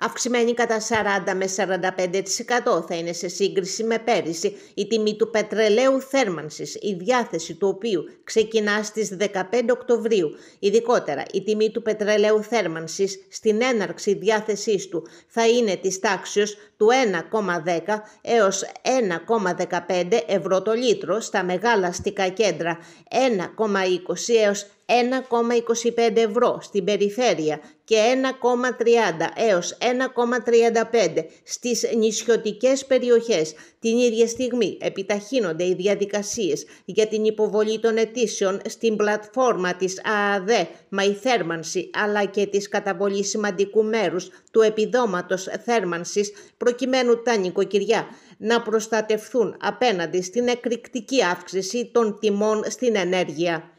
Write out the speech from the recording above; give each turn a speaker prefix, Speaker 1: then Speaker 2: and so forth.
Speaker 1: αυξημένη κατά 40 με 45% θα είναι σε σύγκριση με πέρυσι η τιμή του πετρελαίου θέρμανσης, η διάθεση του οποίου ξεκινά στις 15 Οκτωβρίου. Ειδικότερα, η τιμή του πετρελαίου θέρμανσης στην έναρξη διάθεσής του θα είναι της τάξης του 1,10 έως 1,15 ευρώ το λίτρο στα μεγάλα αστικά κέντρα, 1,20 έως 1,25 ευρώ στην περιφέρεια και 1,30 έως 1,35 στις νησιωτικές περιοχές. Την ίδια στιγμή επιταχύνονται οι διαδικασίες για την υποβολή των αιτήσεων στην πλατφόρμα της ΑΑΔΕ μα αλλά και της καταβολής σημαντικού μέρους του επιδόματος θέρμανσης προκειμένου τα νοικοκυριά να προστατευθούν απέναντι στην εκρηκτική αύξηση των τιμών στην ενέργεια.